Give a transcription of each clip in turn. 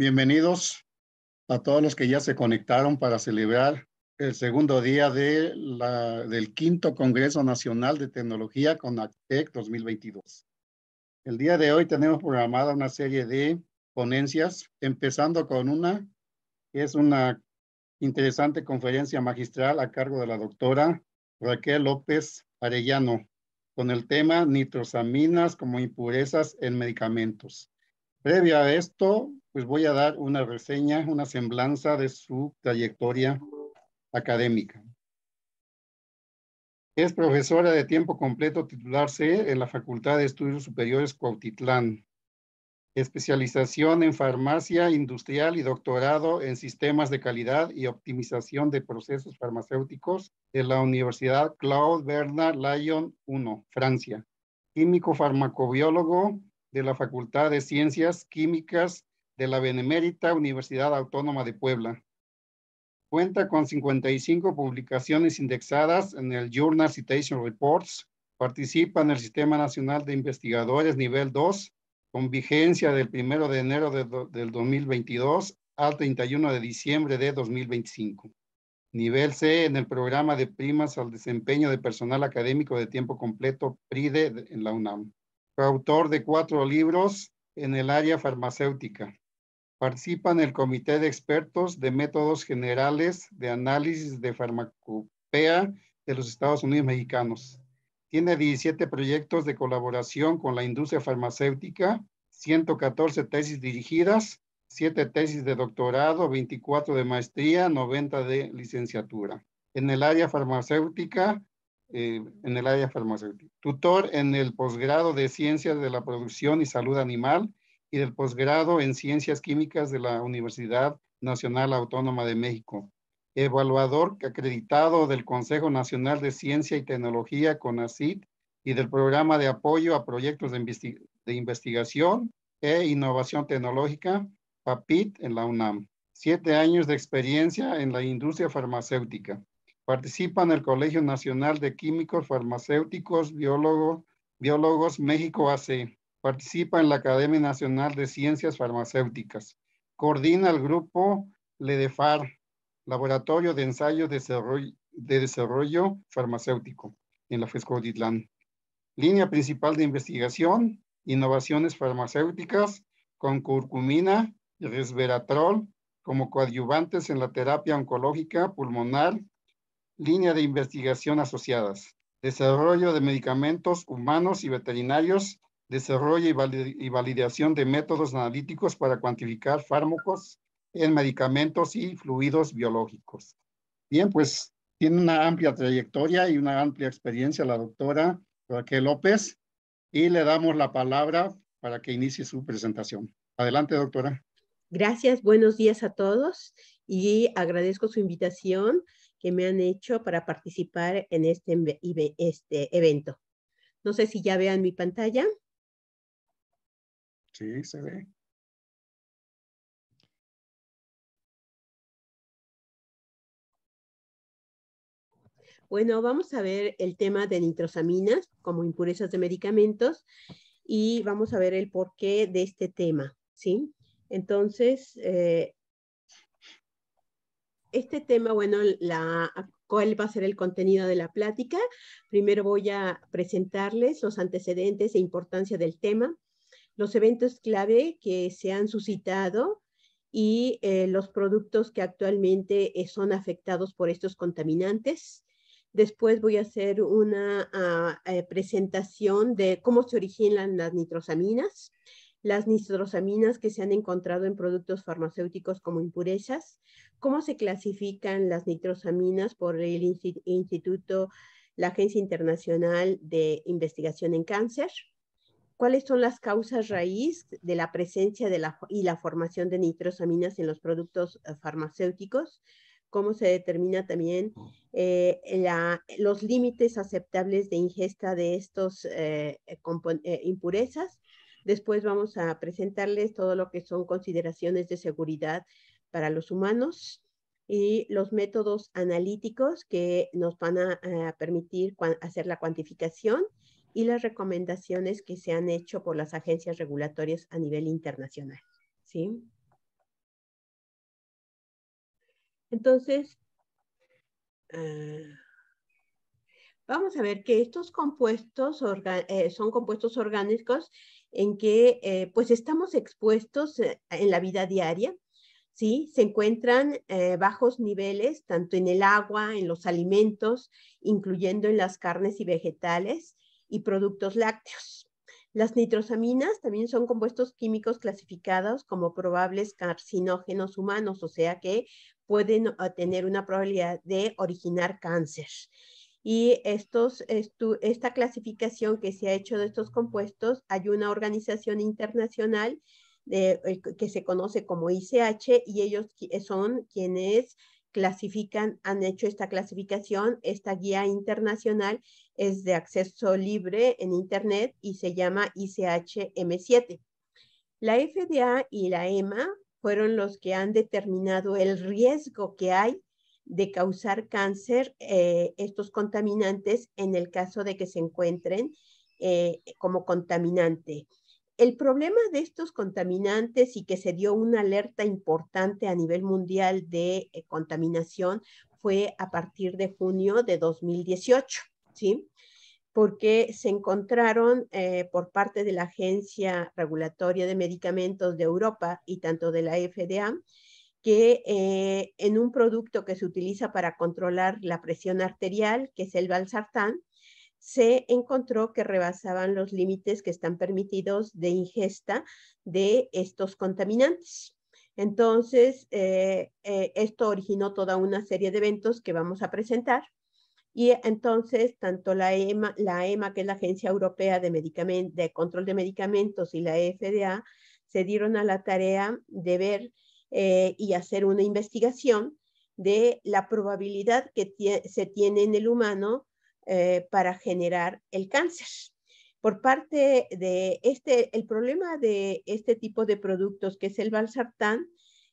Bienvenidos a todos los que ya se conectaron para celebrar el segundo día de la, del quinto Congreso Nacional de Tecnología con ACTEC 2022. El día de hoy tenemos programada una serie de ponencias, empezando con una que es una interesante conferencia magistral a cargo de la doctora Raquel López Arellano con el tema nitrosaminas como impurezas en medicamentos. Previa a esto, pues voy a dar una reseña, una semblanza de su trayectoria académica. Es profesora de tiempo completo titularse en la Facultad de Estudios Superiores Cuautitlán. Especialización en farmacia industrial y doctorado en sistemas de calidad y optimización de procesos farmacéuticos de la Universidad Claude Bernard Lyon I, Francia. Químico farmacobiólogo de la Facultad de Ciencias Químicas de la Benemérita Universidad Autónoma de Puebla. Cuenta con 55 publicaciones indexadas en el Journal Citation Reports. Participa en el Sistema Nacional de Investigadores Nivel 2, con vigencia del 1 de enero del 2022 al 31 de diciembre de 2025. Nivel C en el programa de primas al desempeño de personal académico de tiempo completo PRIDE en la UNAM autor de cuatro libros en el área farmacéutica. Participa en el Comité de Expertos de Métodos Generales de Análisis de Farmacopea de los Estados Unidos Mexicanos. Tiene 17 proyectos de colaboración con la industria farmacéutica, 114 tesis dirigidas, 7 tesis de doctorado, 24 de maestría, 90 de licenciatura. En el área farmacéutica eh, en el área farmacéutica. Tutor en el posgrado de Ciencias de la Producción y Salud Animal y del posgrado en Ciencias Químicas de la Universidad Nacional Autónoma de México. Evaluador acreditado del Consejo Nacional de Ciencia y Tecnología, CONACIT, y del Programa de Apoyo a Proyectos de, de Investigación e Innovación Tecnológica, PAPIT, en la UNAM. Siete años de experiencia en la industria farmacéutica. Participa en el Colegio Nacional de Químicos Farmacéuticos Biólogos, México AC. Participa en la Academia Nacional de Ciencias Farmacéuticas. Coordina el grupo LEDEFAR, Laboratorio de Ensayo de Desarrollo, de Desarrollo Farmacéutico, en la FESCODITLAN. Línea principal de investigación, innovaciones farmacéuticas con curcumina y resveratrol como coadyuvantes en la terapia oncológica pulmonar línea de investigación asociadas, desarrollo de medicamentos humanos y veterinarios, desarrollo y, validación de métodos analíticos para cuantificar fármacos en medicamentos y fluidos biológicos. Bien, pues tiene una amplia trayectoria y una amplia experiencia la doctora Raquel López y le damos la palabra para que inicie su presentación. Adelante, doctora. Gracias, buenos días a todos y agradezco su invitación que me han hecho para participar en este, este evento. No sé si ya vean mi pantalla. Sí, se ve. Bueno, vamos a ver el tema de nitrosaminas como impurezas de medicamentos y vamos a ver el porqué de este tema, ¿sí? Entonces, eh, este tema, bueno, la, cuál va a ser el contenido de la plática. Primero voy a presentarles los antecedentes e importancia del tema, los eventos clave que se han suscitado y eh, los productos que actualmente eh, son afectados por estos contaminantes. Después voy a hacer una ah, eh, presentación de cómo se originan las nitrosaminas las nitrosaminas que se han encontrado en productos farmacéuticos como impurezas, cómo se clasifican las nitrosaminas por el Instituto, la Agencia Internacional de Investigación en Cáncer, cuáles son las causas raíz de la presencia y la formación de nitrosaminas en los productos eh, farmacéuticos, cómo se determina también eh, los límites aceptables de ingesta de estos eh, impurezas Después vamos a presentarles todo lo que son consideraciones de seguridad para los humanos y los métodos analíticos que nos van a, permitir hacer la cuantificación y las recomendaciones que se han hecho por las agencias regulatorias a nivel internacional. ¿sí? Entonces, ah, vamos a ver que estos compuestos eh, son compuestos orgánicos en que eh, pues estamos expuestos eh, en la vida diaria, ¿sí? Se encuentran bajos niveles tanto en el agua, en los alimentos, incluyendo en las carnes y vegetales y productos lácteos. Las nitrosaminas también son compuestos químicos clasificados como probables carcinógenos humanos, o sea que pueden tener una probabilidad de originar cáncer. Y esta clasificación que se ha hecho de estos compuestos, hay una organización internacional eh, que se conoce como ICH y ellos eh, son quienes clasifican, han hecho esta clasificación, esta guía internacional es de acceso libre en Internet y se llama ICH-M7. La FDA y la EMA fueron los que han determinado el riesgo que hay de causar cáncer eh, estos contaminantes en el caso de que se encuentren eh, como contaminante. El problema de estos contaminantes y que se dio una alerta importante a nivel mundial de eh, contaminación fue a partir de junio de 2018, ¿sí? Porque se encontraron por parte de la Agencia Regulatoria de Medicamentos de Europa y tanto de la FDA, que eh, en un producto que se utiliza para controlar la presión arterial, que es el valsartán, se encontró que rebasaban los límites que están permitidos de ingesta de estos contaminantes. Entonces, eh, eh, esto originó toda una serie de eventos que vamos a presentar. Y entonces, tanto la EMA, la EMA que es la Agencia Europea de Control de Medicamentos, y la e FDA se dieron a la tarea de ver eh, y hacer una investigación de la probabilidad que se tiene en el humano eh, para generar el cáncer. Por parte de este, el problema de este tipo de productos que es el balsartán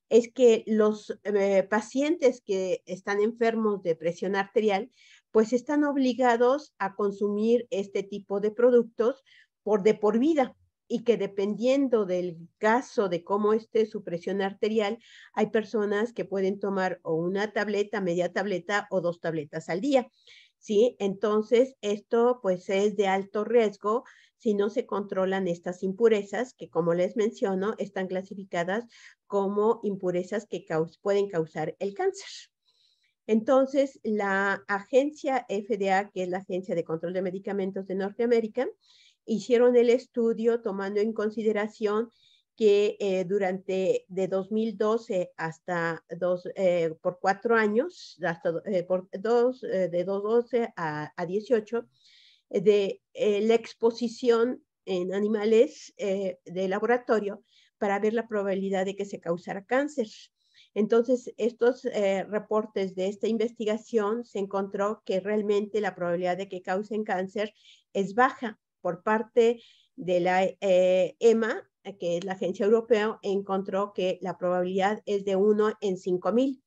es que los eh, pacientes que están enfermos de presión arterial, pues están obligados a consumir este tipo de productos por de por vida y que dependiendo del caso de cómo esté su presión arterial, hay personas que pueden tomar o una tableta, media tableta o dos tabletas al día. ¿Sí? Entonces, esto pues es de alto riesgo si no se controlan estas impurezas que, como les menciono, están clasificadas como impurezas que pueden causar el cáncer. Entonces, la agencia FDA, que es la Agencia de Control de Medicamentos de Norteamérica, hicieron el estudio tomando en consideración que eh, durante de 2012 hasta dos, eh, por cuatro años, hasta eh, por dos, de 2012 a, a 18, de la exposición en animales de laboratorio para ver la probabilidad de que se causara cáncer. Entonces, estos reportes de esta investigación se encontró que realmente la probabilidad de que causen cáncer es baja por parte de la EMA, eh, e que es la agencia europea, encontró que la probabilidad es de 1 en 5000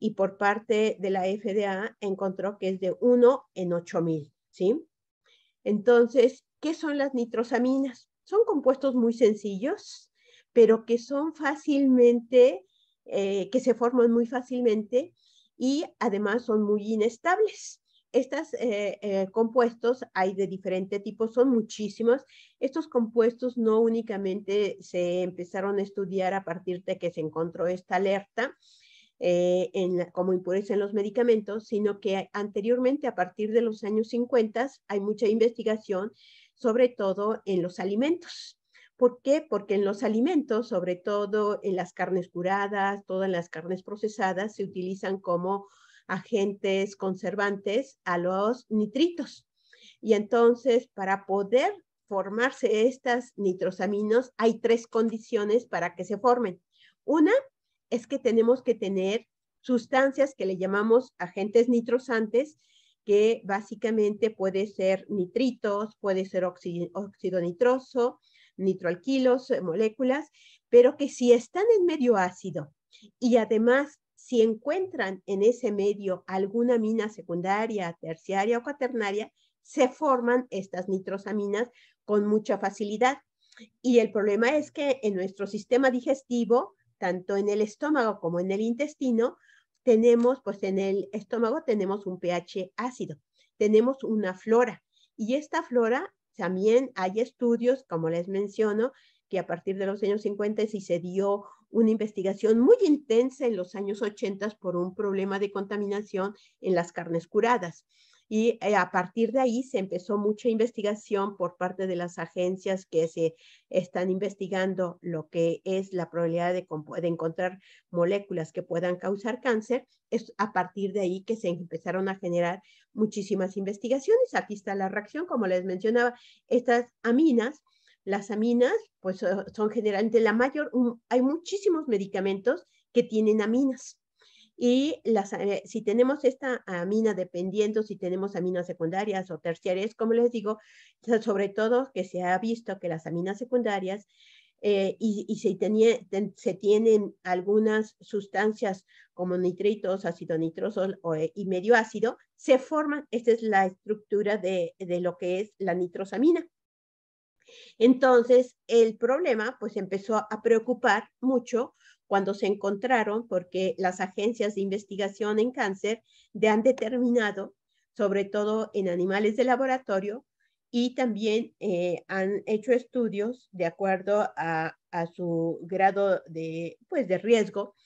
y por parte de la FDA encontró que es de 1 en 8000, Entonces, ¿qué son las nitrosaminas? Son compuestos muy sencillos, pero que son fácilmente, eh, que se forman muy fácilmente y además son muy inestables estos eh, eh, compuestos hay de diferente tipo, son muchísimos. Estos compuestos no únicamente se empezaron a estudiar a partir de que se encontró esta alerta eh, como impureza en los medicamentos, sino que anteriormente, a partir de los años 50, hay mucha investigación, sobre todo en los alimentos. ¿Por qué? Porque en los alimentos, sobre todo en las carnes curadas, todas las carnes procesadas, se utilizan como agentes conservantes a los nitritos. Y entonces, para poder formarse estas nitrosaminos, hay tres condiciones para que se formen. Una es que tenemos que tener sustancias que le llamamos agentes nitrosantes, que básicamente puede ser nitritos, puede ser óxido nitroso, nitroalquilos, eh, moléculas, pero que si están en medio ácido y además si encuentran en ese medio alguna mina secundaria, terciaria o cuaternaria, se forman estas nitrosaminas con mucha facilidad. Y el problema es que en nuestro sistema digestivo, tanto en el estómago como en el intestino, tenemos, pues en el estómago tenemos un pH ácido, tenemos una flora. Y esta flora también hay estudios, como les menciono, que a partir de los años 50 y se dio una investigación muy intensa en los años 80 por un problema de contaminación en las carnes curadas. Y eh, a partir de ahí se empezó mucha investigación por parte de las agencias que se están investigando lo que es la probabilidad de encontrar moléculas que puedan causar cáncer. Es a partir de ahí que se empezaron a generar muchísimas investigaciones. Aquí está la reacción, como les mencionaba, estas aminas las aminas, pues son generalmente la mayor, hay muchísimos medicamentos que tienen aminas. Y las, eh, si tenemos esta amina dependiendo, si tenemos aminas secundarias o terciarias, como les digo, sobre todo que se ha visto que las aminas secundarias eh, y, si tenía, se tienen algunas sustancias como nitritos, ácido nitroso eh, y medio ácido, se forman, esta es la estructura de lo que es la nitrosamina. Entonces, el problema pues empezó a preocupar mucho cuando se encontraron, porque las agencias de investigación en cáncer han determinado, sobre todo en animales de laboratorio, y también eh, han hecho estudios de acuerdo a, su grado de, pues, de riesgo,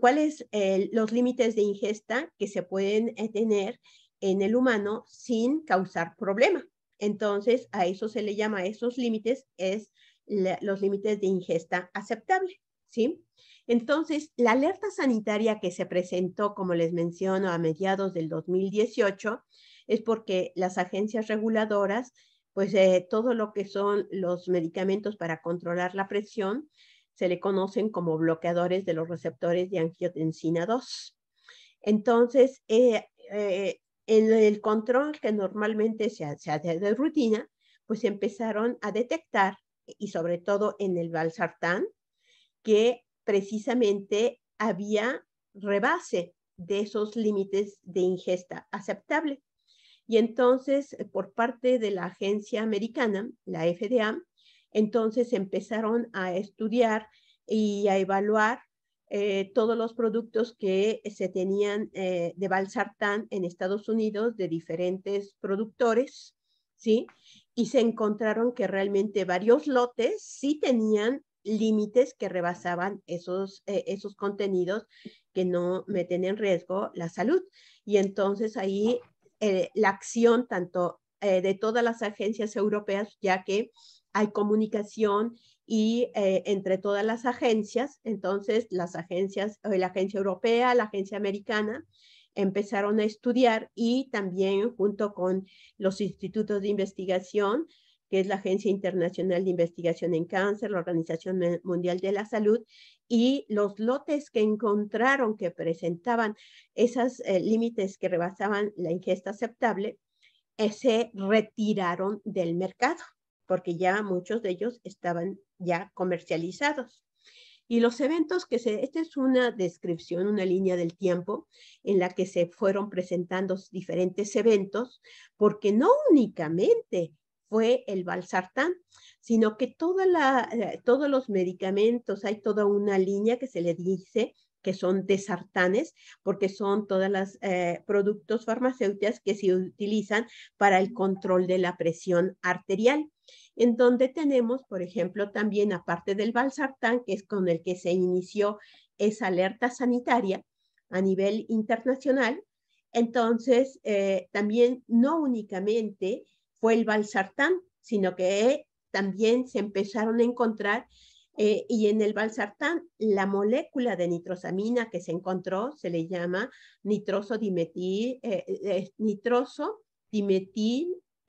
cuáles son eh, los límites de ingesta que se pueden eh, tener en el humano sin causar problema. Entonces, a eso se le llama, esos límites es los límites de ingesta aceptable, ¿sí? Entonces, la alerta sanitaria que se presentó, como les menciono, a mediados del 2018, es porque las agencias reguladoras, pues eh, todo lo que son los medicamentos para controlar la presión, se le conocen como bloqueadores de los receptores de angiotensina 2. Entonces, eh, eh, en el control que normalmente se hace de rutina, pues empezaron a detectar, y sobre todo en el valsartán, que precisamente había rebase de esos límites de ingesta aceptable. Y entonces, por parte de la agencia americana, la FDA, entonces empezaron a estudiar y a evaluar eh, todos los productos que se tenían eh, de Balsartán en Estados Unidos de diferentes productores, ¿sí? Y se encontraron que realmente varios lotes sí tenían límites que rebasaban esos, eh, esos contenidos que no meten en riesgo la salud. Y entonces ahí la acción tanto de todas las agencias europeas, ya que hay comunicación y eh, entre todas las agencias, entonces las agencias, eh, la agencia europea, la agencia americana, empezaron a estudiar y también junto con los institutos de investigación, que es la Agencia Internacional de Investigación en Cáncer, la Organización Mundial de la Salud, y los lotes que encontraron que presentaban esos eh, límites que rebasaban la ingesta aceptable, se retiraron del mercado porque ya muchos de ellos estaban ya comercializados. Y los eventos que se, esta es una descripción, una línea del tiempo en la que se fueron presentando diferentes eventos, porque no únicamente fue el Valsartán, sino que toda la, eh, todos los medicamentos, hay toda una línea que se le dice que son de sartanes, porque son todos los eh, productos farmacéuticos que se utilizan para el control de la presión arterial en donde tenemos, por ejemplo, también aparte del balsartán, que es con el que se inició esa alerta sanitaria a nivel internacional, entonces eh, también no únicamente fue el balsartán, sino que también se empezaron a encontrar eh, y en el balsartán, la molécula de nitrosamina que se encontró se le llama nitroso dimetil,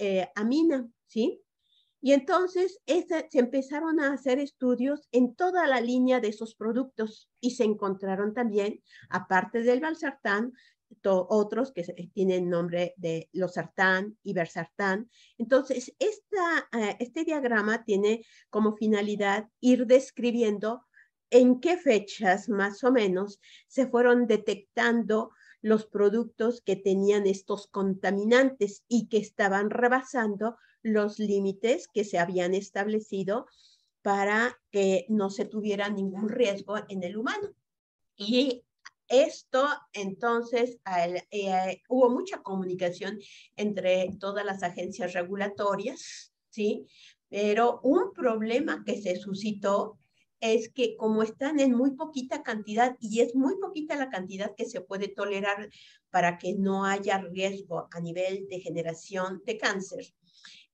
eh, amina, ¿sí? Y entonces se empezaron a hacer estudios en toda la línea de esos productos y se encontraron también, aparte del valsartán, otros que eh, tienen nombre de losartán y versartán. Entonces, eh, este diagrama tiene como finalidad ir describiendo en qué fechas más o menos se fueron detectando los productos que tenían estos contaminantes y que estaban rebasando los límites que se habían establecido para que no se tuviera ningún riesgo en el humano. Y esto, entonces, eh, hubo mucha comunicación entre todas las agencias regulatorias, ¿sí? Pero un problema que se suscitó es que como están en muy poquita cantidad y es muy poquita la cantidad que se puede tolerar para que no haya riesgo a nivel de generación de cáncer,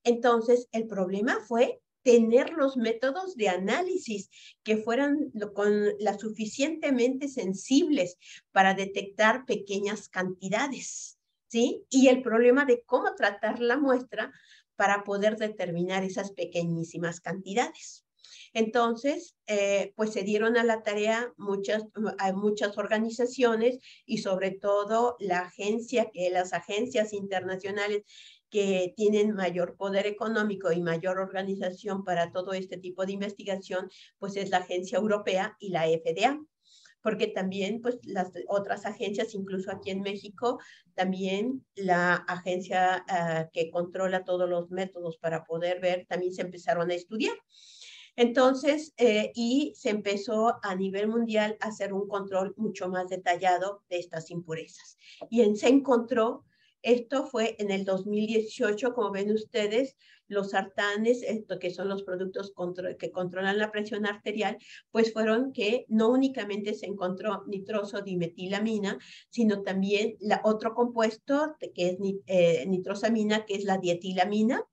entonces, el problema fue tener los métodos de análisis que fueran con la suficientemente sensibles para detectar pequeñas cantidades, ¿sí? Y el problema de cómo tratar la muestra para poder determinar esas pequeñísimas cantidades. Entonces, eh, pues se dieron a la tarea muchas, muchas organizaciones y sobre todo la agencia, que las agencias internacionales que tienen mayor poder económico y mayor organización para todo este tipo de investigación, pues es la Agencia Europea y la FDA porque también pues las otras agencias, incluso aquí en México, también la agencia ah, que controla todos los métodos para poder ver, también se empezaron a estudiar. Entonces, eh, y se empezó a nivel mundial a hacer un control mucho más detallado de estas impurezas. Y en, se encontró esto fue en el 2018, como ven ustedes, los sartanes, esto que son los productos que controlan la presión arterial, pues fueron que no únicamente se encontró nitroso dimetilamina, sino también otro compuesto que es eh, nitrosamina, que es la dietilamina,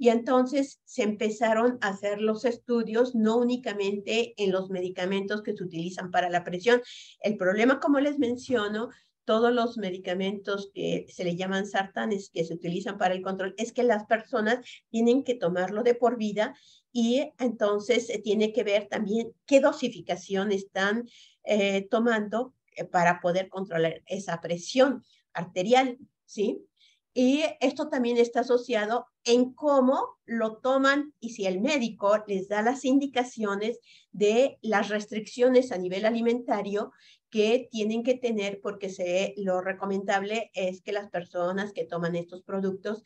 y entonces se empezaron a hacer los estudios, no únicamente en los medicamentos que se utilizan para la presión. El problema, como les menciono, todos los medicamentos que se le llaman sartanes que se utilizan para el control, es que las personas tienen que tomarlo de por vida y entonces se eh, tiene que ver también qué dosificación están eh, tomando eh, para poder controlar esa presión arterial, ¿sí? Y esto también está asociado en cómo lo toman y si el médico les da las indicaciones de las restricciones a nivel alimentario que tienen que tener porque se, lo recomendable es que las personas que toman estos productos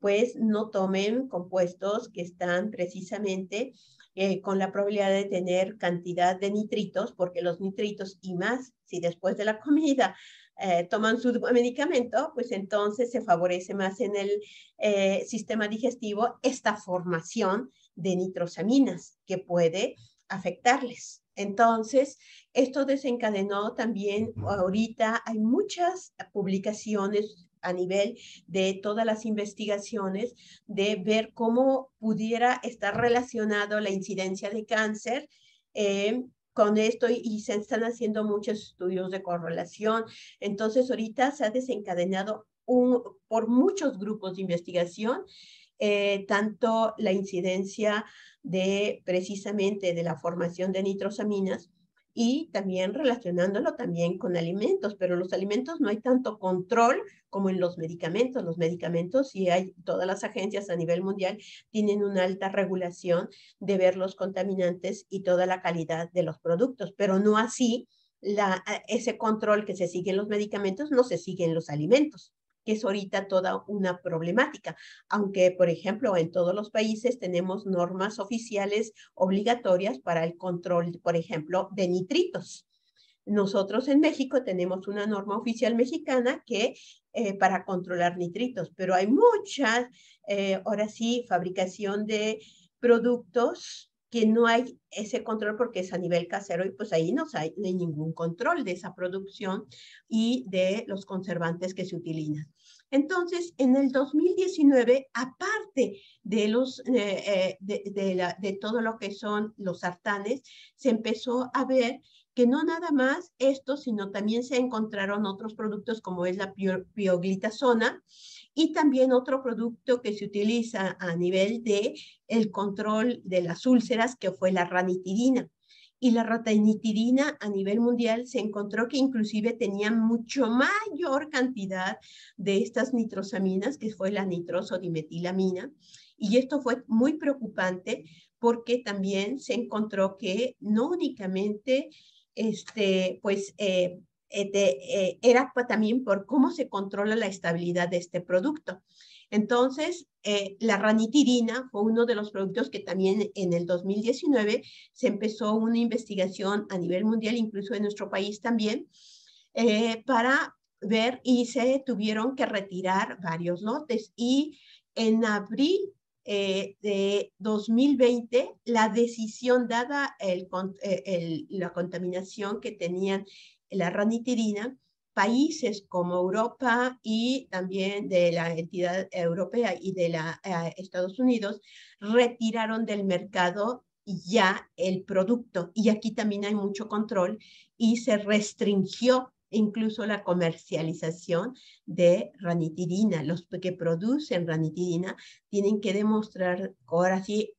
pues no tomen compuestos que están precisamente eh, con la probabilidad de tener cantidad de nitritos, porque los nitritos y más, si después de la comida eh, toman su medicamento, pues entonces se favorece más en el eh, sistema digestivo esta formación de nitrosaminas que puede afectarles. Entonces, esto desencadenó también, ahorita hay muchas publicaciones a nivel de todas las investigaciones, de ver cómo pudiera estar relacionado la incidencia de cáncer eh, con esto y se están haciendo muchos estudios de correlación. Entonces, ahorita se ha desencadenado un, por muchos grupos de investigación, eh, tanto la incidencia de precisamente de la formación de nitrosaminas y también relacionándolo también con alimentos, pero los alimentos no hay tanto control como en los medicamentos. Los medicamentos, y hay todas las agencias a nivel mundial, tienen una alta regulación de ver los contaminantes y toda la calidad de los productos, pero no así la, ese control que se sigue en los medicamentos no se sigue en los alimentos que es ahorita toda una problemática, aunque, por ejemplo, en todos los países tenemos normas oficiales obligatorias para el control, por ejemplo, de nitritos. Nosotros en México tenemos una norma oficial mexicana que eh, para controlar nitritos, pero hay muchas, eh, ahora sí, fabricación de productos que no hay ese control porque es a nivel casero y pues ahí no hay, ningún control de esa producción y de los conservantes que se utilizan. Entonces, en el 2019, aparte de, los, eh, eh, de, la, de, todo lo que son los sartanes, se empezó a ver que no nada más esto, sino también se encontraron otros productos como es la pioglitazona y también otro producto que se utiliza a nivel de el control de las úlceras, que fue la ranitidina. Y la ranitidina a nivel mundial se encontró que inclusive tenía mucho mayor cantidad de estas nitrosaminas, que fue la nitrosodimetilamina. Y esto fue muy preocupante porque también se encontró que no únicamente este, pues, eh, eh, eh, era pues, también por cómo se controla la estabilidad de este producto. Entonces, eh, la ranitirina fue uno de los productos que también en el 2019 se empezó una investigación a nivel mundial, incluso en nuestro país también, para ver y se tuvieron que retirar varios lotes. Y en abril de 2020, la decisión dada la contaminación que tenían la ranitidina, países como Europa y también de la entidad europea y de la, eh, Estados Unidos retiraron del mercado ya el producto. Y aquí también hay mucho control y se restringió incluso la comercialización de ranitidina. Los que producen ranitidina tienen que demostrar ahora sí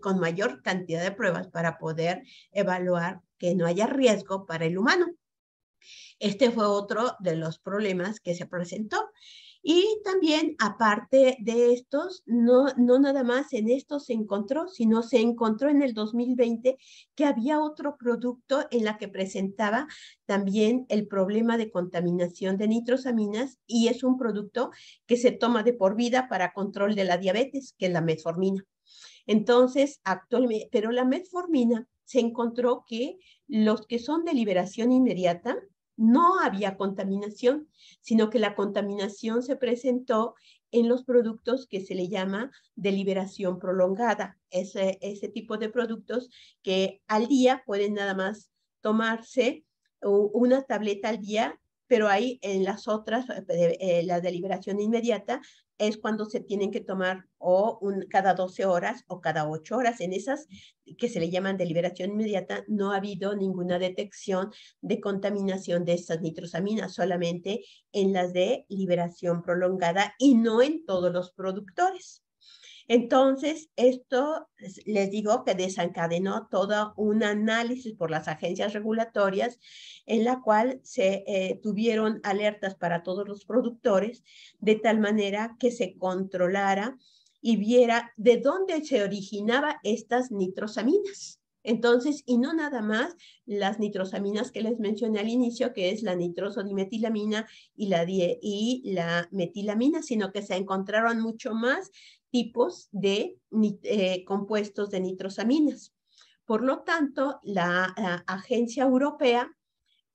con mayor cantidad de pruebas para poder evaluar que no haya riesgo para el humano. Este fue otro de los problemas que se presentó. Y también, aparte de estos, no, no nada más en estos se encontró, sino se encontró en el 2020 que había otro producto en la que presentaba también el problema de contaminación de nitrosaminas y es un producto que se toma de por vida para control de la diabetes, que es la metformina. Entonces, actualmente, pero la metformina se encontró que los que son de liberación inmediata, no había contaminación, sino que la contaminación se presentó en los productos que se le llama de liberación prolongada, ese, ese tipo de productos que al día pueden nada más tomarse una tableta al día pero ahí en las otras, la eh, eh, la deliberación inmediata, es cuando se tienen que tomar o un, cada 12 horas o cada 8 horas. En esas que se le llaman deliberación inmediata, no ha habido ninguna detección de contaminación de estas nitrosaminas, solamente en las de liberación prolongada y no en todos los productores. Entonces, esto les digo que desencadenó todo un análisis por las agencias regulatorias en la cual se eh, tuvieron alertas para todos los productores de tal manera que se controlara y viera de dónde se originaba estas nitrosaminas. Entonces, y no nada más las nitrosaminas que les mencioné al inicio, que es la nitrosodimetilamina y la, y la metilamina, sino que se encontraron mucho más tipos de eh, compuestos de nitrosaminas. Por lo tanto, la, agencia europea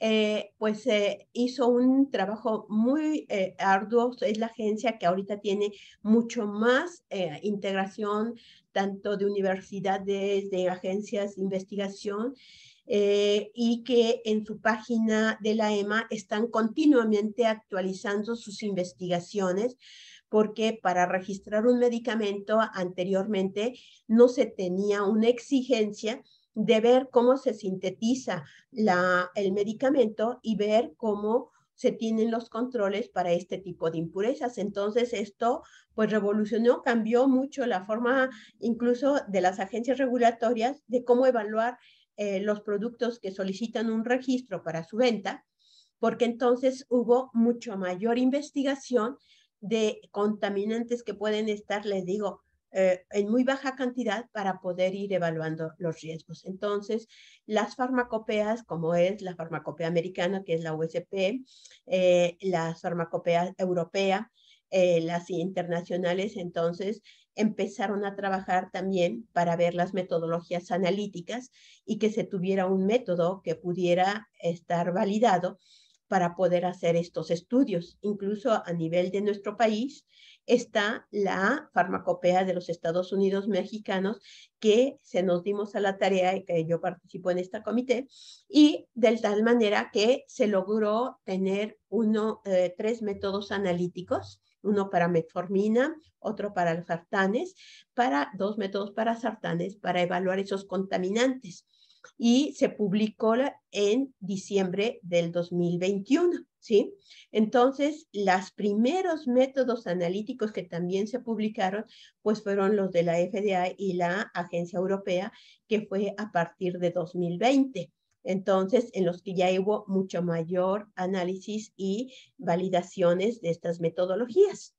eh, pues eh, hizo un trabajo muy arduo. Es la agencia que ahorita tiene mucho más integración, tanto de universidades, de agencias de investigación, y que en su página de la EMA están continuamente actualizando sus investigaciones porque para registrar un medicamento anteriormente no se tenía una exigencia de ver cómo se sintetiza el medicamento y ver cómo se tienen los controles para este tipo de impurezas. Entonces, esto pues revolucionó, cambió mucho la forma incluso de las agencias regulatorias de cómo evaluar eh, los productos que solicitan un registro para su venta, porque entonces hubo mucho mayor investigación de contaminantes que pueden estar, les digo, eh, en muy baja cantidad para poder ir evaluando los riesgos. Entonces, las farmacopeas, como es la farmacopea americana, que es la USP, eh, las farmacopeas europeas, eh, las internacionales, entonces empezaron a trabajar también para ver las metodologías analíticas y que se tuviera un método que pudiera estar validado para poder hacer estos estudios. Incluso a nivel de nuestro país está la farmacopea de los Estados Unidos mexicanos que se nos dimos a la tarea y que yo participo en este comité y de tal manera que se logró tener uno, eh, tres métodos analíticos uno para metformina, otro para los sartanes, para dos métodos para sartanes para evaluar esos contaminantes y se publicó en diciembre del 2021. ¿Sí? Entonces, los primeros métodos analíticos que también se publicaron, pues fueron los de la FDA y la Agencia Europea, que fue a partir de 2020. Entonces, en los que ya hubo mucho mayor análisis y validaciones de estas metodologías.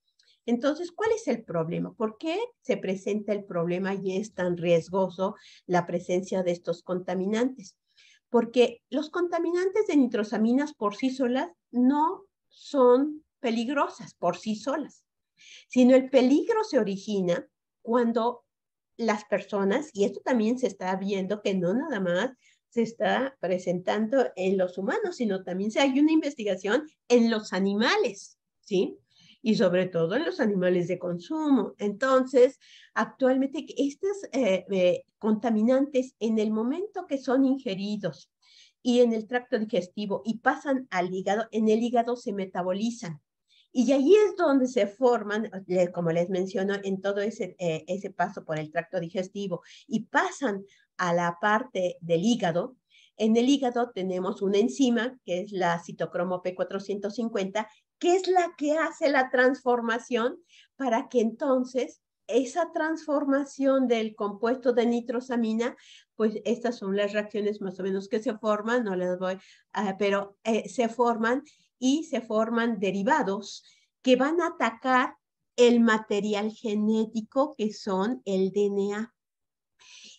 Entonces, ¿cuál es el problema? ¿Por qué se presenta el problema y es tan riesgoso la presencia de estos contaminantes? Porque los contaminantes de nitrosaminas por sí solas no son peligrosas por sí solas, sino el peligro se origina cuando las personas, y esto también se está viendo que no nada más se está presentando en los humanos, sino también hay una investigación en los animales, ¿sí? y sobre todo en los animales de consumo. Entonces, actualmente estos eh, eh, contaminantes en el momento que son ingeridos y en el tracto digestivo y pasan al hígado, en el hígado se metabolizan. Y ahí es donde se forman, como les menciono, en todo ese, eh, ese paso por el tracto digestivo y pasan a la parte del hígado, en el hígado tenemos una enzima que es la citocromo P450 ¿Qué es la que hace la transformación para que entonces esa transformación del compuesto de nitrosamina, pues estas son las reacciones más o menos que se forman, no les voy, ah, pero eh, se forman y se forman derivados que van a atacar el material genético que son el DNA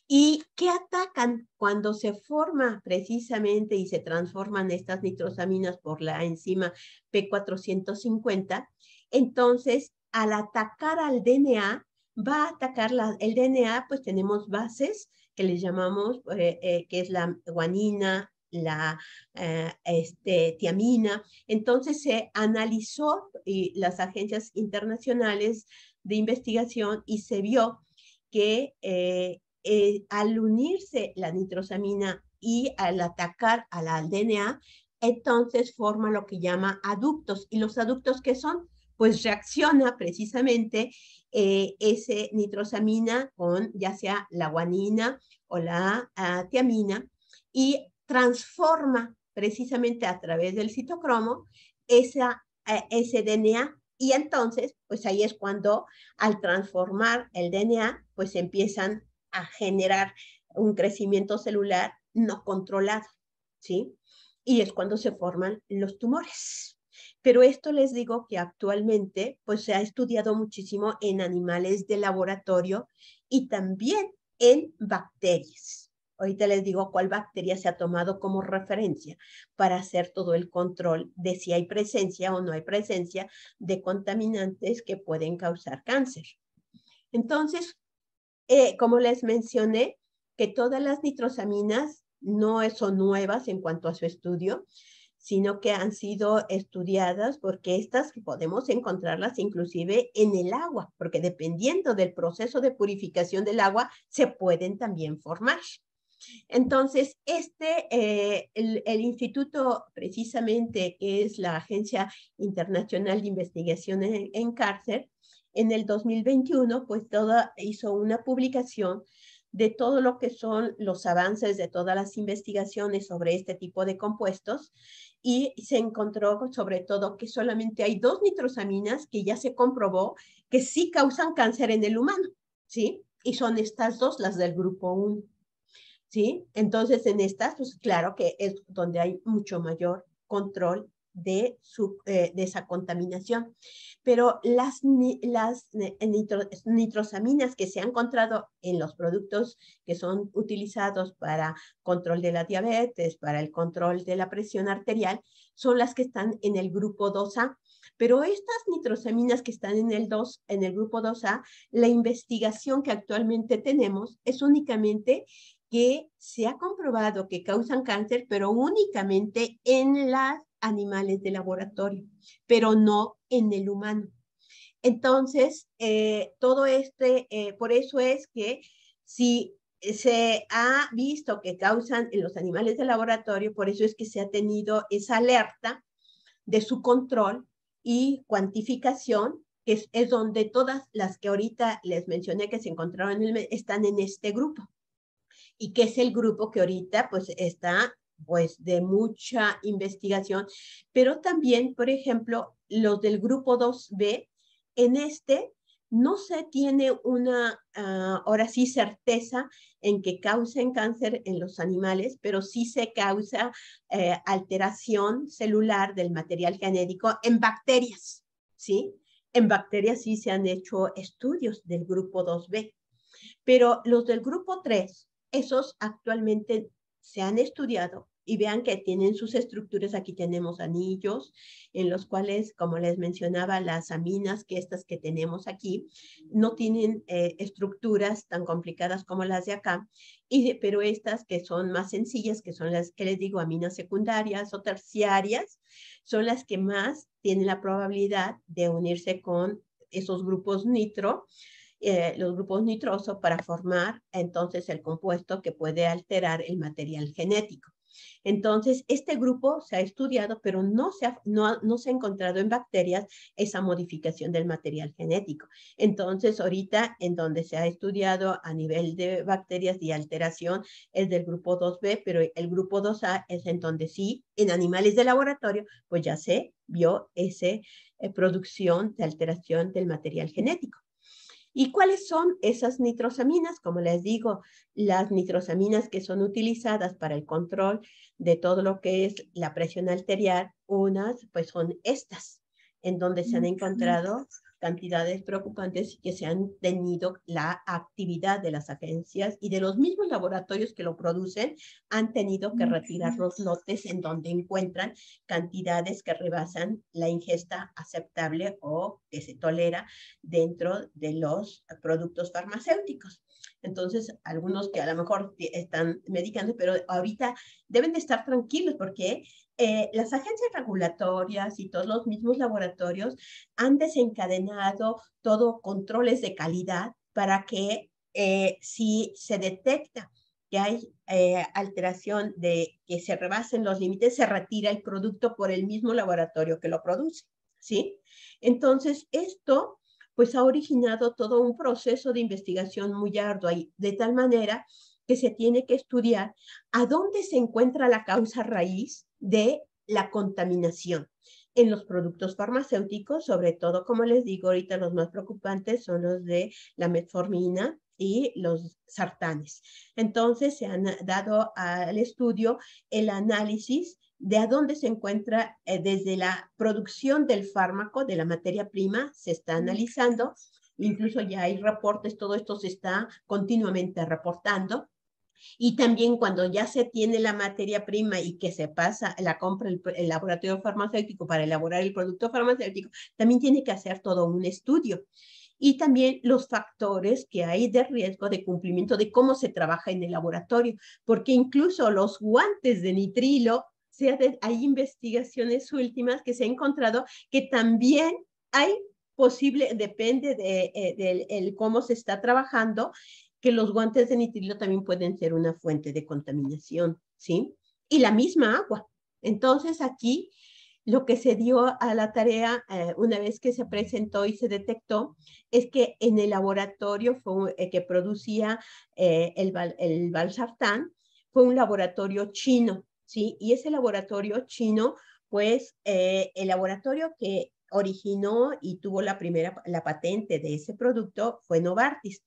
y qué atacan cuando se forma precisamente y se transforman estas nitrosaminas por la enzima P450. Entonces, al atacar al DNA, va a atacar el DNA, pues tenemos bases que les llamamos, eh, eh, que es la guanina, la eh, este, tiamina. Entonces se analizó y las agencias internacionales de investigación y se vio que eh, al unirse la nitrosamina y al atacar a la, al DNA, entonces forma lo que llama aductos. ¿Y los aductos qué son? Pues reacciona precisamente eh, ese nitrosamina con ya sea la guanina o la ah, tiamina y transforma precisamente a través del citocromo esa, eh, ese DNA y entonces, pues ahí es cuando al transformar el DNA, pues empiezan a generar un crecimiento celular no controlado, ¿sí? Y es cuando se forman los tumores. Pero esto les digo que actualmente pues se ha estudiado muchísimo en animales de laboratorio y también en bacterias. Ahorita les digo cuál bacteria se ha tomado como referencia para hacer todo el control de si hay presencia o no hay presencia de contaminantes que pueden causar cáncer. Entonces, eh, como les mencioné, que todas las nitrosaminas no son nuevas en cuanto a su estudio, sino que han sido estudiadas porque estas podemos encontrarlas inclusive en el agua, porque dependiendo del proceso de purificación del agua, se pueden también formar. Entonces, este, eh, el, instituto precisamente que es la Agencia Internacional de Investigación en, en Cárcel, en el 2021, pues toda hizo una publicación de todo lo que son los avances de todas las investigaciones sobre este tipo de compuestos y se encontró sobre todo que solamente hay dos nitrosaminas que ya se comprobó que sí causan cáncer en el humano, ¿sí? Y son estas dos, las del grupo 1, ¿sí? Entonces en estas, pues claro que es donde hay mucho mayor control eh, de, esa contaminación. Pero las, las eh, nitrosaminas que se han encontrado en los productos que son utilizados para control de la diabetes, para el control de la presión arterial, son las que están en el grupo 2A. Pero estas nitrosaminas que están en el, 2, en el grupo 2A, la investigación que actualmente tenemos es únicamente que se ha comprobado que causan cáncer, pero únicamente en las animales de laboratorio, pero no en el humano. Entonces, eh, todo este, eh, por eso es que si se ha visto que causan en los animales de laboratorio, por eso es que se ha tenido esa alerta de su control y cuantificación, que es, donde todas las que ahorita les mencioné que se encontraron están en este grupo y que es el grupo que ahorita pues está pues de mucha investigación, pero también, por ejemplo, los del grupo 2B, en este no se tiene una, ah, ahora sí, certeza en que causen cáncer en los animales, pero sí se causa eh, alteración celular del material genético en bacterias, ¿sí? En bacterias sí se han hecho estudios del grupo 2B, pero los del grupo 3, esos actualmente se han estudiado y vean que tienen sus estructuras. Aquí tenemos anillos en los cuales, como les mencionaba, las aminas, que estas que tenemos aquí, no tienen eh, estructuras tan complicadas como las de acá, y pero estas que son más sencillas, que son las que les digo, aminas secundarias o terciarias, son las que más tienen la probabilidad de unirse con esos grupos nitro eh, los grupos nitrosos para formar entonces el compuesto que puede alterar el material genético. Entonces, este grupo se ha estudiado, pero no se ha, no, se ha encontrado en bacterias esa modificación del material genético. Entonces, ahorita en donde se ha estudiado a nivel de bacterias y alteración es del grupo 2B, pero el grupo 2A es en donde sí, en animales de laboratorio, pues ya se vio esa eh, producción de alteración del material genético. ¿Y cuáles son esas nitrosaminas? Como les digo, las nitrosaminas que son utilizadas para el control de todo lo que es la presión arterial, unas pues son estas, en donde se han mm, encontrado cantidades preocupantes que se han tenido la actividad de las agencias y de los mismos laboratorios que lo producen han tenido que retirar los lotes en donde encuentran cantidades que rebasan la ingesta aceptable o que se tolera dentro de los productos farmacéuticos. Entonces, algunos que a lo mejor están medicando, pero ahorita deben de estar tranquilos porque eh, las agencias regulatorias y todos los mismos laboratorios han desencadenado todo controles de calidad para que eh, si se detecta que hay eh, alteración de que se rebasen los límites, se retira el producto por el mismo laboratorio que lo produce, ¿sí? Entonces, esto pues ha originado todo un proceso de investigación muy arduo de tal manera que se tiene que estudiar a dónde se encuentra la causa raíz de la contaminación en los productos farmacéuticos, sobre todo, como les digo, ahorita los más preocupantes son los de la metformina y los sartanes. Entonces, se han dado al estudio el análisis de a dónde se encuentra eh, desde la producción del fármaco, de la materia prima, se está analizando, incluso ya hay reportes, todo esto se está continuamente reportando, y también cuando ya se tiene la materia prima y que se pasa, la compra el, el, laboratorio farmacéutico para elaborar el producto farmacéutico, también tiene que hacer todo un estudio. Y también los factores que hay de riesgo de cumplimiento de cómo se trabaja en el laboratorio, porque incluso los guantes de nitrilo, hay investigaciones últimas que se ha encontrado que también hay posible, depende de eh, cómo se está trabajando, que los guantes de nitrilo también pueden ser una fuente de contaminación, ¿sí? Y la misma agua. Entonces aquí lo que se dio a la tarea eh, una vez que se presentó y se detectó es que en el laboratorio eh, que producía eh, el, el valsartán fue un laboratorio chino, ¿sí? Y ese laboratorio chino, pues el laboratorio que originó y tuvo la primera, la patente de ese producto fue Novartis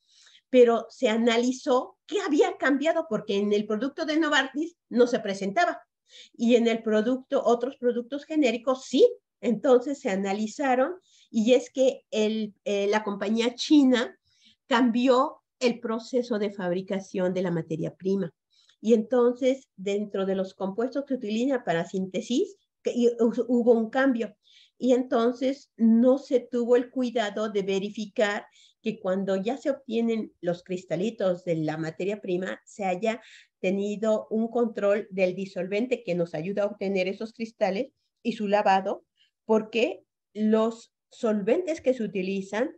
pero se analizó qué había cambiado, porque en el producto de Novartis no se presentaba y en el producto, otros productos genéricos sí. Entonces se analizaron y es que eh, la compañía china cambió el proceso de fabricación de la materia prima. Y entonces, dentro de los compuestos que utiliza para síntesis, hubo un cambio. Y entonces no se tuvo el cuidado de verificar que cuando ya se obtienen los cristalitos de la materia prima, se haya tenido un control del disolvente que nos ayuda a obtener esos cristales y su lavado, porque los solventes que se utilizan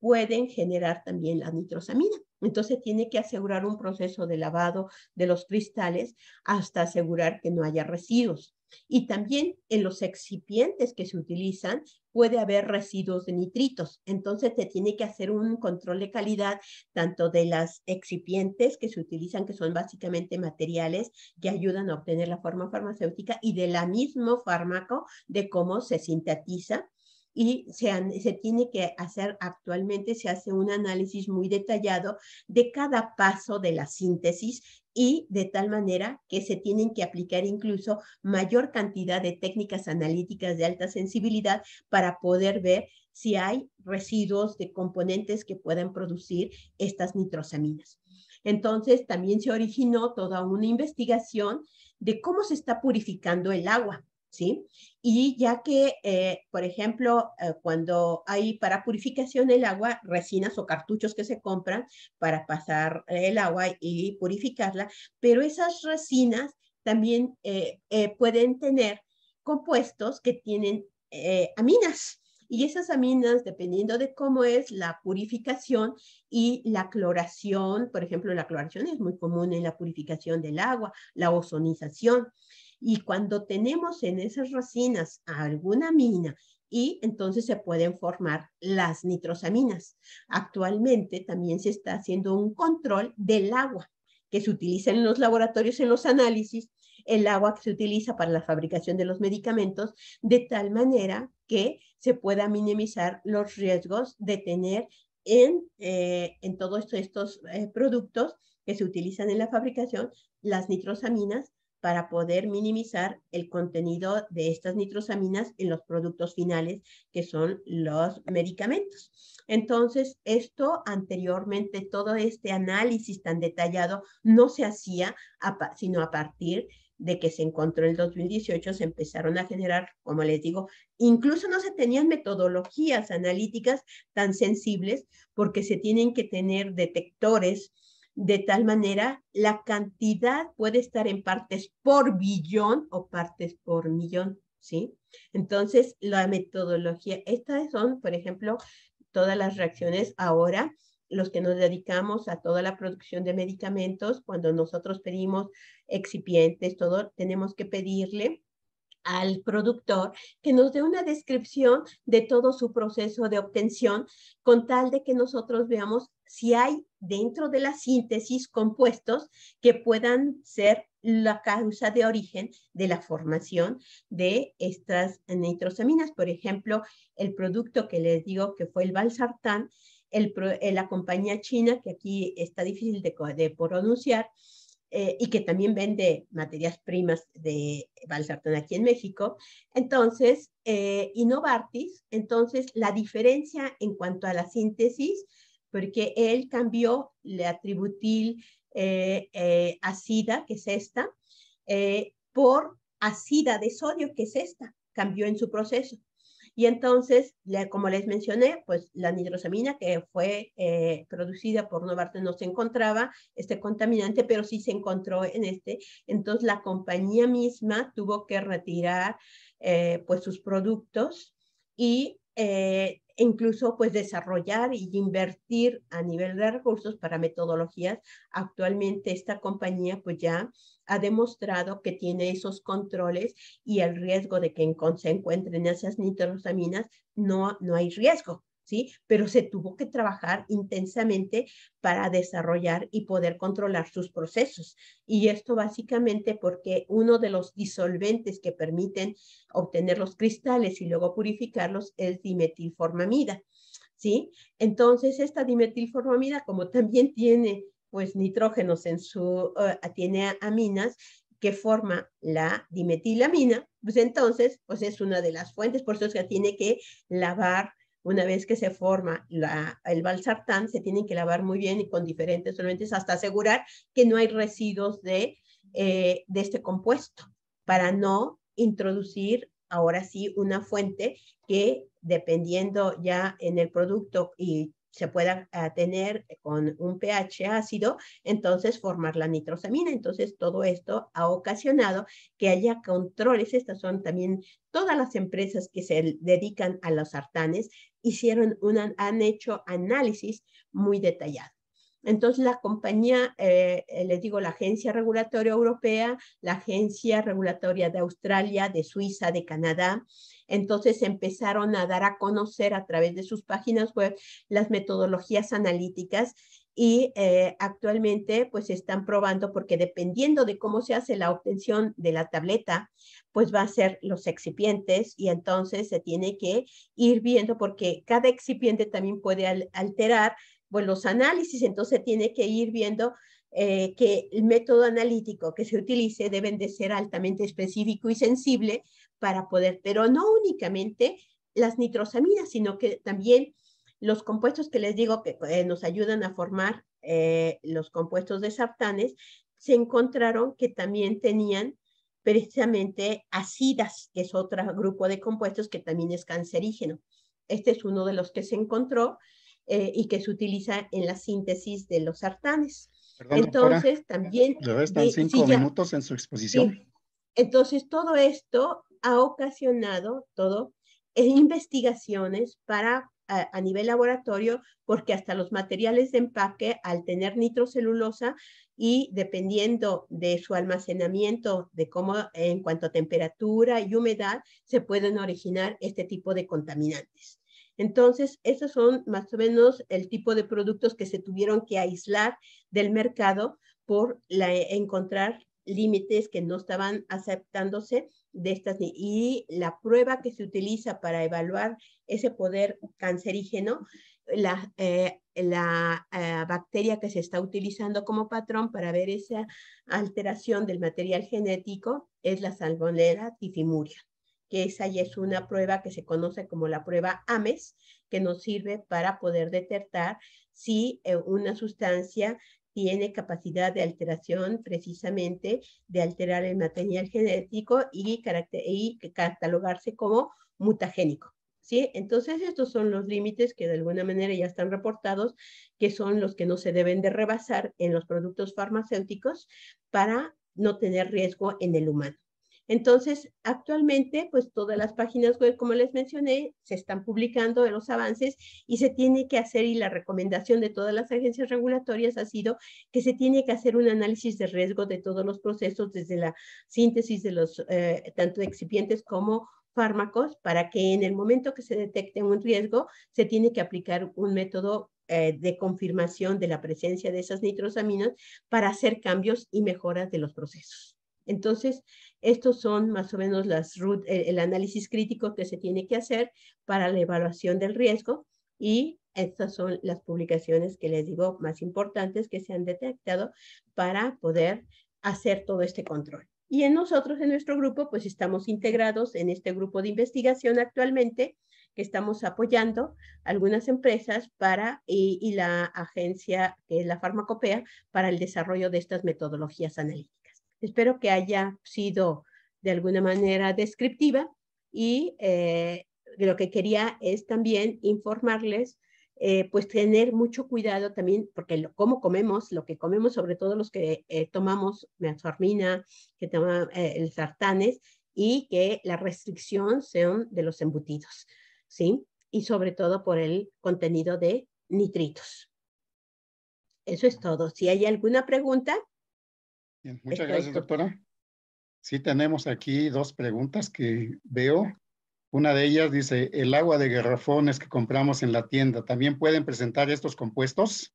pueden generar también la nitrosamina. Entonces tiene que asegurar un proceso de lavado de los cristales hasta asegurar que no haya residuos. Y también en los excipientes que se utilizan puede haber residuos de nitritos. Entonces se tiene que hacer un control de calidad tanto de las excipientes que se utilizan, que son básicamente materiales que ayudan a obtener la forma farmacéutica, y de la mismo fármaco, de cómo se sintetiza y se, tiene que hacer actualmente, se hace un análisis muy detallado de cada paso de la síntesis y de tal manera que se tienen que aplicar incluso mayor cantidad de técnicas analíticas de alta sensibilidad para poder ver si hay residuos de componentes que puedan producir estas nitrosaminas. Entonces, también se originó toda una investigación de cómo se está purificando el agua. Y ya que, eh, por ejemplo, eh, cuando hay para purificación el agua, resinas o cartuchos que se compran para pasar el agua y purificarla, pero esas resinas también eh, pueden tener compuestos que tienen aminas. Y esas aminas, dependiendo de cómo es la purificación y la cloración, por ejemplo, la cloración es muy común en la purificación del agua, la ozonización. Y cuando tenemos en esas resinas alguna mina, y entonces se pueden formar las nitrosaminas. Actualmente también se está haciendo un control del agua que se utiliza en los laboratorios en los análisis, el agua que se utiliza para la fabricación de los medicamentos, de tal manera que se pueda minimizar los riesgos de tener en, eh, en todos estos, eh, productos que se utilizan en la fabricación las nitrosaminas para poder minimizar el contenido de estas nitrosaminas en los productos finales, que son los medicamentos. Entonces, esto anteriormente, todo este análisis tan detallado no se hacía, sino a partir de que se encontró en el 2018, se empezaron a generar, como les digo, incluso no se tenían metodologías analíticas tan sensibles porque se tienen que tener detectores de tal manera, la cantidad puede estar en partes por billón o partes por millón, ¿sí? Entonces, la metodología, estas son, por ejemplo, todas las reacciones ahora, los que nos dedicamos a toda la producción de medicamentos, cuando nosotros pedimos excipientes, todo, tenemos que pedirle al productor que nos dé una descripción de todo su proceso de obtención con tal de que nosotros veamos si hay dentro de la síntesis compuestos que puedan ser la causa de origen de la formación de estas nitrosaminas. Por ejemplo, el producto que les digo que fue el Balsartán, el, la compañía china, que aquí está difícil de, pronunciar, eh, y que también vende materias primas de Balsartán aquí en México. Entonces, eh, entonces la diferencia en cuanto a la síntesis porque él cambió la tributil eh, eh, ácida, que es esta, eh, por ácida de sodio, que es esta, cambió en su proceso. Y entonces, como les mencioné, pues la nitrosamina que fue producida por Novartis no se encontraba este contaminante, pero sí se encontró en este. Entonces, la compañía misma tuvo que retirar pues sus productos y eh, incluso pues desarrollar y invertir a nivel de recursos para metodologías. Actualmente esta compañía pues ya ha demostrado que tiene esos controles y el riesgo de que se encuentren esas nitrosaminas no, no hay riesgo ¿sí? Pero se tuvo que trabajar intensamente para desarrollar y poder controlar sus procesos. Y esto básicamente porque uno de los disolventes que permiten obtener los cristales y luego purificarlos es dimetilformamida, ¿sí? Entonces, esta dimetilformamida, como también tiene pues nitrógenos en su, eh, tiene aminas, que forma la dimetilamina, pues entonces, pues es una de las fuentes, por eso es que tiene que lavar una vez que se forma el balsartán, se tienen que lavar muy bien y con diferentes solventes hasta asegurar que no hay residuos de, eh, de este compuesto para no introducir ahora sí una fuente que dependiendo ya en el producto y se pueda ah, tener con un pH ácido, entonces formar la nitrosamina. Entonces todo esto ha ocasionado que haya controles. Estas son también todas las empresas que se dedican a los sartanes, hicieron una, han hecho análisis muy detallado. Entonces la compañía, eh, eh, les digo, la Agencia Regulatoria Europea, la Agencia Regulatoria de Australia, de Suiza, de Canadá, entonces empezaron a dar a conocer a través de sus páginas web las metodologías analíticas y eh, actualmente pues están probando porque dependiendo de cómo se hace la obtención de la tableta, pues va a ser los excipientes y entonces se tiene que ir viendo porque cada excipiente también puede alterar pues, los análisis, entonces tiene que ir viendo eh, que el método analítico que se utilice deben de ser altamente específico y sensible para poder, pero no únicamente las nitrosaminas, sino que también los compuestos que les digo que eh, nos ayudan a formar eh, los compuestos de sartanes, se encontraron que también tenían precisamente ácidas, que es otro grupo de compuestos que también es cancerígeno. Este es uno de los que se encontró eh, y que se utiliza en la síntesis de los sartanes. Entonces, también... Le cinco minutos en su exposición. Entonces, todo esto ha ocasionado todo investigaciones para a, nivel laboratorio porque hasta los materiales de empaque, al tener nitrocelulosa y dependiendo de su almacenamiento, de cómo en cuanto a temperatura y humedad, se pueden originar este tipo de contaminantes. Entonces, esos son más o menos el tipo de productos que se tuvieron que aislar del mercado por la, encontrar límites que no estaban aceptándose de estas y la prueba que se utiliza para evaluar ese poder cancerígeno, la, eh, eh, bacteria que se está utilizando como patrón para ver esa alteración del material genético es la salmonella tifimuria, que esa ya es una prueba que se conoce como la prueba AMES, que nos sirve para poder detectar si eh, una sustancia tiene capacidad de alteración precisamente de alterar el material genético y, catalogarse como mutagénico. ¿Sí? Entonces, estos son los límites que de alguna manera ya están reportados, que son los que no se deben de rebasar en los productos farmacéuticos para no tener riesgo en el humano. Entonces, actualmente, pues todas las páginas web, como les mencioné, se están publicando de los avances y se tiene que hacer, y la recomendación de todas las agencias regulatorias ha sido que se tiene que hacer un análisis de riesgo de todos los procesos, desde la síntesis de los, eh, tanto excipientes como fármacos, para que en el momento que se detecte un riesgo, se tiene que aplicar un método eh, de confirmación de la presencia de esas nitrosaminas para hacer cambios y mejoras de los procesos. Entonces, estos son más o menos las eh, el, análisis crítico que se tiene que hacer para la evaluación del riesgo y estas son las publicaciones que les digo más importantes que se han detectado para poder hacer todo este control. Y en nosotros, en nuestro grupo, pues estamos integrados en este grupo de investigación actualmente que estamos apoyando algunas empresas para y, la agencia la farmacopea para el desarrollo de estas metodologías analíticas. Espero que haya sido de alguna manera descriptiva y eh, lo que quería es también informarles, eh, pues tener mucho cuidado también, porque lo, cómo comemos, lo que comemos, sobre todo los que eh, tomamos metformina, que toman el sartanes, y que la restricción sean de los embutidos, ¿sí? Y sobre todo por el contenido de nitritos. Eso es todo. Si hay alguna pregunta, muchas gracias, doctora. Sí, tenemos aquí dos preguntas que veo. Una de ellas dice, el agua de garrafones que compramos en la tienda, ¿también pueden presentar estos compuestos?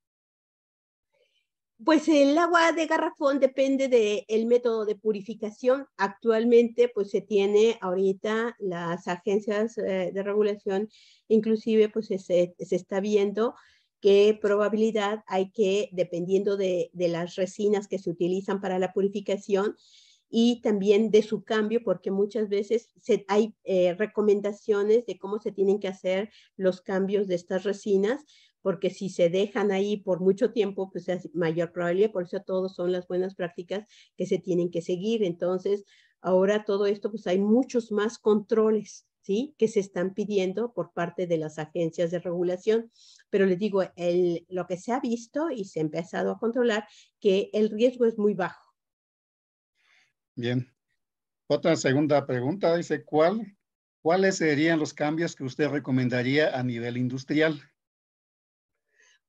Pues el agua de garrafón depende del método de purificación. Actualmente, pues se tiene ahorita las agencias eh, de regulación, inclusive, pues se está viendo qué probabilidad hay que, dependiendo de, las resinas que se utilizan para la purificación y también de su cambio, porque muchas veces hay eh, recomendaciones de cómo se tienen que hacer los cambios de estas resinas, porque si se dejan ahí por mucho tiempo, pues es mayor probabilidad, por eso todos son las buenas prácticas que se tienen que seguir. Entonces, ahora todo esto, pues hay muchos más controles que se están pidiendo por parte de las agencias de regulación. Pero les digo, lo que se ha visto y se ha empezado a controlar, que el riesgo es muy bajo. Bien. Otra segunda pregunta dice, ¿cuál, ¿cuáles serían los cambios que usted recomendaría a nivel industrial?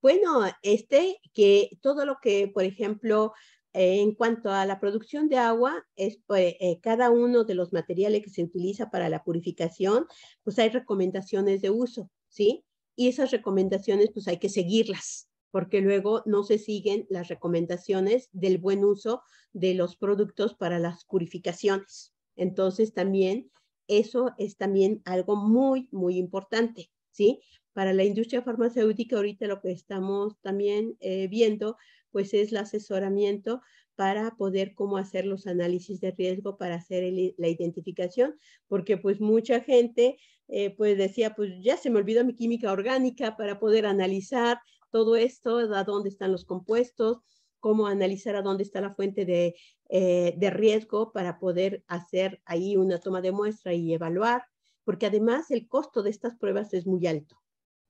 Bueno, este, que todo lo que, por ejemplo, eh, en cuanto a la producción de agua, es, eh, eh, cada uno de los materiales que se utiliza para la purificación, pues hay recomendaciones de uso, ¿sí? Y esas recomendaciones, pues hay que seguirlas, porque luego no se siguen las recomendaciones del buen uso de los productos para las purificaciones. Entonces, también eso es también algo muy, muy importante, ¿sí? Para la industria farmacéutica, ahorita lo que estamos también viendo, pues es el asesoramiento para poder cómo hacer los análisis de riesgo, para hacer la identificación, porque pues mucha gente eh, pues decía, pues ya se me olvidó mi química orgánica para poder analizar todo esto, a dónde están los compuestos, cómo analizar a dónde está la fuente de, eh, riesgo para poder hacer ahí una toma de muestra y evaluar, porque además el costo de estas pruebas es muy alto.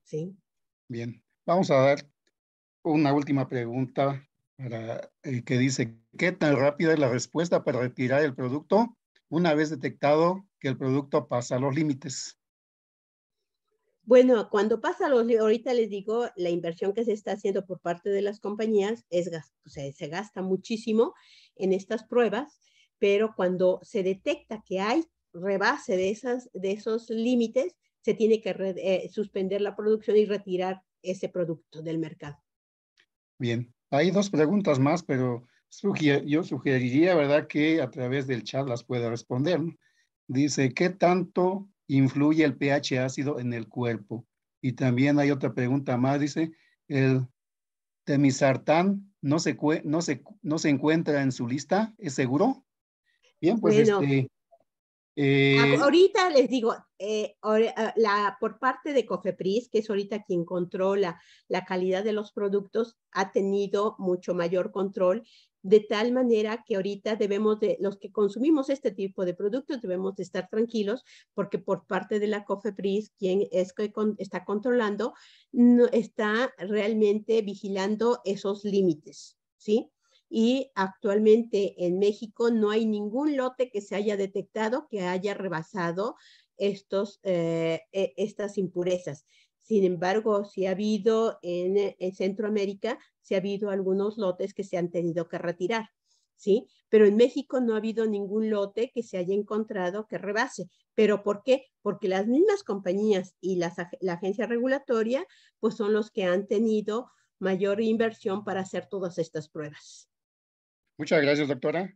¿sí? Bien, vamos a dar una última pregunta para, el eh, que dice, ¿qué tan rápida es la respuesta para retirar el producto una vez detectado que el producto pasa los límites? Bueno, cuando pasa los ahorita les digo, la inversión que se está haciendo por parte de las compañías es, se gasta muchísimo en estas pruebas, pero cuando se detecta que hay rebase de, esas, de esos límites, se tiene que eh, suspender la producción y retirar ese producto del mercado. Bien, hay dos preguntas más, pero yo sugeriría, ¿verdad?, que a través del chat las pueda responder. Dice, ¿qué tanto influye el pH ácido en el cuerpo? Y también hay otra pregunta más, dice, ¿el temisartán no se, no se, no se encuentra en su lista? ¿Es seguro? Bien, pues este, Ah, eh, ahorita les digo, eh, ah, por parte de Cofepris, que es ahorita quien controla la calidad de los productos, ha tenido mucho mayor control, de tal manera que ahorita debemos los que consumimos este tipo de productos, debemos estar tranquilos, porque por parte de la Cofepris, quien es que está controlando, está realmente vigilando esos límites, ¿sí? y actualmente en México no hay ningún lote que se haya detectado que haya rebasado estos, eh, e, estas impurezas. Sin embargo, si ha habido en, eh, Centroamérica, si ha habido algunos lotes que se han tenido que retirar. ¿Sí? Pero en México no ha habido ningún lote que se haya encontrado que rebase. ¿Pero por qué? Porque las mismas compañías y la agencia regulatoria, pues son los que han tenido mayor inversión para hacer todas estas pruebas. Muchas gracias, doctora.